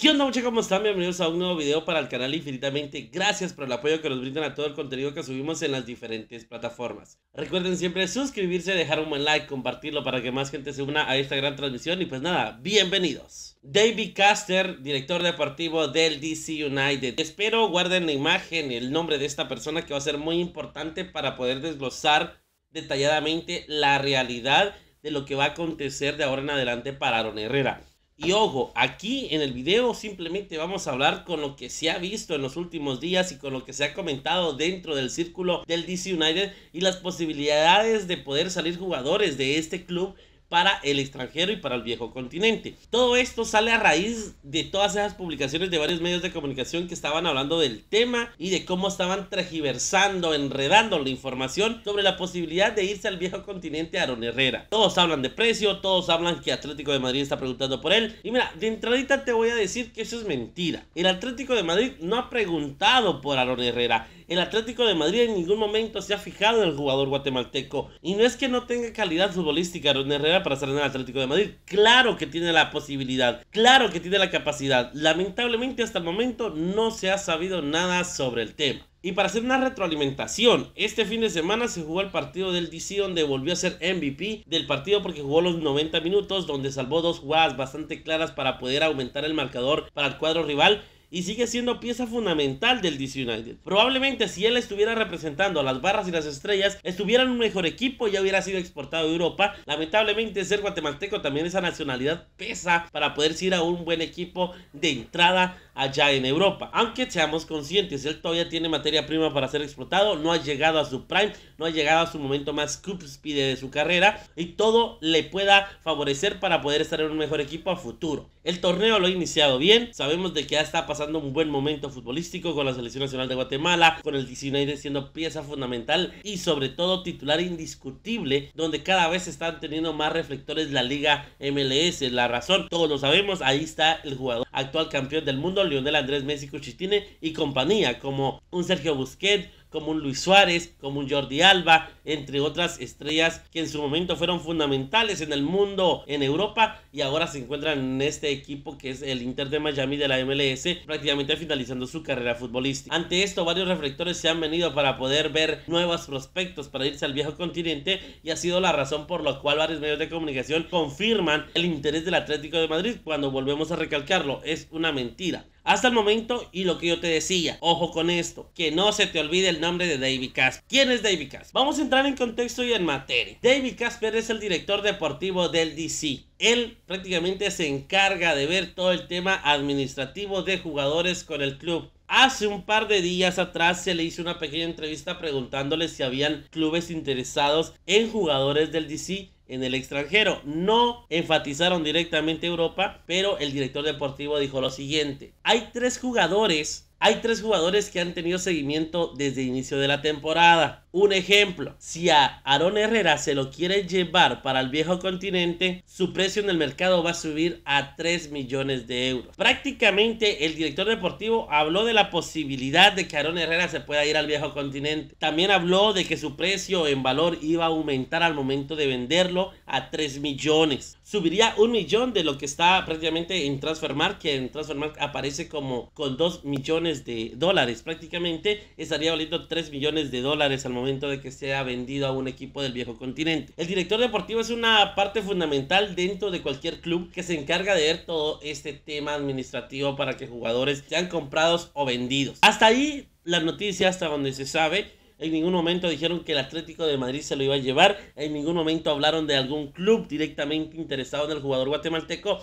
¿Qué onda muchachos? ¿Cómo están? Bienvenidos a un nuevo video para el canal infinitamente. Gracias por el apoyo que nos brindan a todo el contenido que subimos en las diferentes plataformas. Recuerden siempre suscribirse, dejar un buen like, compartirlo para que más gente se una a esta gran transmisión. Y pues nada, bienvenidos. David Caster, director deportivo del DC United. Espero guarden la imagen, el nombre de esta persona que va a ser muy importante para poder desglosar detalladamente la realidad de lo que va a acontecer de ahora en adelante para Aaron Herrera. Y ojo, aquí en el video simplemente vamos a hablar con lo que se ha visto en los últimos días y con lo que se ha comentado dentro del círculo del DC United y las posibilidades de poder salir jugadores de este club para el extranjero y para el viejo continente. Todo esto sale a raíz de todas esas publicaciones de varios medios de comunicación que estaban hablando del tema y de cómo estaban tragiversando, enredando la información sobre la posibilidad de irse al viejo continente a Aaron Herrera. Todos hablan de precio, todos hablan que Atlético de Madrid está preguntando por él. Y mira, de entradita te voy a decir que eso es mentira. El Atlético de Madrid no ha preguntado por Aaron Herrera. El Atlético de Madrid en ningún momento se ha fijado en el jugador guatemalteco. Y no es que no tenga calidad futbolística Ron Herrera para ser en el Atlético de Madrid. Claro que tiene la posibilidad, claro que tiene la capacidad. Lamentablemente hasta el momento no se ha sabido nada sobre el tema. Y para hacer una retroalimentación, este fin de semana se jugó el partido del DC donde volvió a ser MVP del partido porque jugó los 90 minutos donde salvó dos jugadas bastante claras para poder aumentar el marcador para el cuadro rival y sigue siendo pieza fundamental del DC United. Probablemente si él estuviera representando a las barras y las estrellas, estuviera en un mejor equipo y ya hubiera sido exportado a Europa. Lamentablemente ser guatemalteco también esa nacionalidad pesa para poder ir a un buen equipo de entrada allá en Europa. Aunque seamos conscientes, él todavía tiene materia prima para ser explotado, no ha llegado a su prime, no ha llegado a su momento más cúspide de su carrera y todo le pueda favorecer para poder estar en un mejor equipo a futuro. El torneo lo ha iniciado bien, sabemos de que ya está pasando pasando un buen momento futbolístico con la selección nacional de Guatemala, con el 19 siendo pieza fundamental y sobre todo titular indiscutible, donde cada vez están teniendo más reflectores la liga MLS. La razón, todos lo sabemos, ahí está el jugador actual campeón del mundo, Lionel Andrés Messi Cuchitine y compañía, como un Sergio Busquets, como un Luis Suárez, como un Jordi Alba, entre otras estrellas que en su momento fueron fundamentales en el mundo, en Europa, y ahora se encuentran en este equipo que es el Inter de Miami de la MLS, prácticamente finalizando su carrera futbolística. Ante esto, varios reflectores se han venido para poder ver nuevos prospectos para irse al viejo continente, y ha sido la razón por la cual varios medios de comunicación confirman el interés del Atlético de Madrid, cuando volvemos a recalcarlo, es una mentira. Hasta el momento y lo que yo te decía, ojo con esto, que no se te olvide el nombre de David Casper. ¿Quién es David Casper? Vamos a entrar en contexto y en materia. David Casper es el director deportivo del DC. Él prácticamente se encarga de ver todo el tema administrativo de jugadores con el club. Hace un par de días atrás se le hizo una pequeña entrevista preguntándole si habían clubes interesados en jugadores del DC en el extranjero. No enfatizaron directamente Europa, pero el director deportivo dijo lo siguiente. Hay tres jugadores hay tres jugadores que han tenido seguimiento desde el inicio de la temporada. Un ejemplo, si a Aaron Herrera se lo quiere llevar para el viejo continente, su precio en el mercado va a subir a 3 millones de euros. Prácticamente el director deportivo habló de la posibilidad de que Aaron Herrera se pueda ir al viejo continente. También habló de que su precio en valor iba a aumentar al momento de venderlo a 3 millones. Subiría un millón de lo que está prácticamente en Transformar, que en Transformar aparece como con 2 millones de dólares. Prácticamente estaría valiendo 3 millones de dólares al momento de que sea vendido a un equipo del viejo continente. El director deportivo es una parte fundamental dentro de cualquier club que se encarga de ver todo este tema administrativo para que jugadores sean comprados o vendidos. Hasta ahí la noticia, hasta donde se sabe. En ningún momento dijeron que el Atlético de Madrid se lo iba a llevar. En ningún momento hablaron de algún club directamente interesado en el jugador guatemalteco.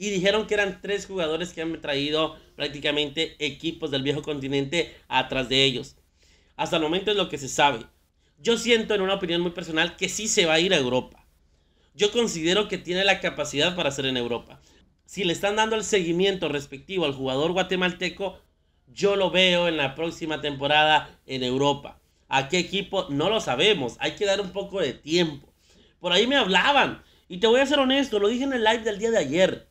Y dijeron que eran tres jugadores que han traído prácticamente equipos del viejo continente atrás de ellos. Hasta el momento es lo que se sabe. Yo siento, en una opinión muy personal, que sí se va a ir a Europa. Yo considero que tiene la capacidad para ser en Europa. Si le están dando el seguimiento respectivo al jugador guatemalteco, yo lo veo en la próxima temporada en Europa. ¿A qué equipo? No lo sabemos. Hay que dar un poco de tiempo. Por ahí me hablaban. Y te voy a ser honesto, lo dije en el live del día de ayer.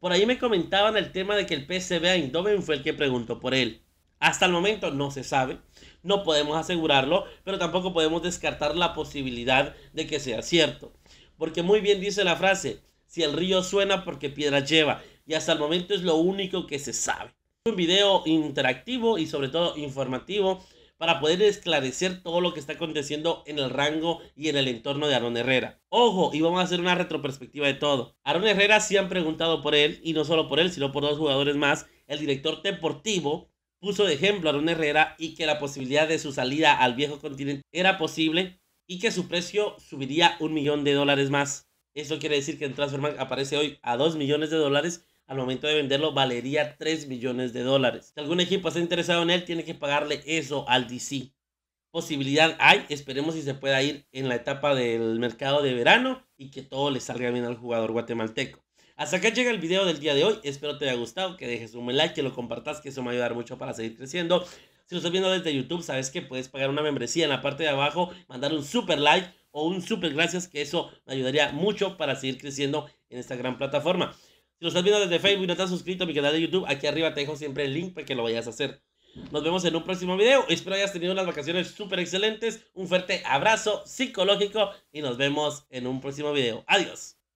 Por ahí me comentaban el tema de que el PSV Eindhoven fue el que preguntó por él. Hasta el momento no se sabe no podemos asegurarlo, pero tampoco podemos descartar la posibilidad de que sea cierto. Porque muy bien dice la frase, si el río suena porque piedra lleva, y hasta el momento es lo único que se sabe. Un video interactivo y sobre todo informativo para poder esclarecer todo lo que está aconteciendo en el rango y en el entorno de Aaron Herrera. Ojo, y vamos a hacer una retrospectiva de todo. Aaron Herrera sí han preguntado por él, y no solo por él, sino por dos jugadores más. El director deportivo puso de ejemplo a Ron Herrera y que la posibilidad de su salida al viejo continente era posible y que su precio subiría un millón de dólares más. Eso quiere decir que en Transferman aparece hoy a 2 millones de dólares. Al momento de venderlo valería 3 millones de dólares. Si algún equipo está interesado en él, tiene que pagarle eso al DC. Posibilidad hay, esperemos si se pueda ir en la etapa del mercado de verano y que todo le salga bien al jugador guatemalteco. Hasta acá llega el video del día de hoy. Espero te haya gustado, que dejes un like, que lo compartas, que eso me va a ayudar mucho para seguir creciendo. Si lo estás viendo desde YouTube, sabes que puedes pagar una membresía en la parte de abajo, mandar un super like o un super gracias, que eso me ayudaría mucho para seguir creciendo en esta gran plataforma. Si lo estás viendo desde Facebook y no estás suscrito a mi canal de YouTube, aquí arriba te dejo siempre el link para que lo vayas a hacer. Nos vemos en un próximo video. Espero hayas tenido unas vacaciones súper excelentes. Un fuerte abrazo psicológico y nos vemos en un próximo video. Adiós.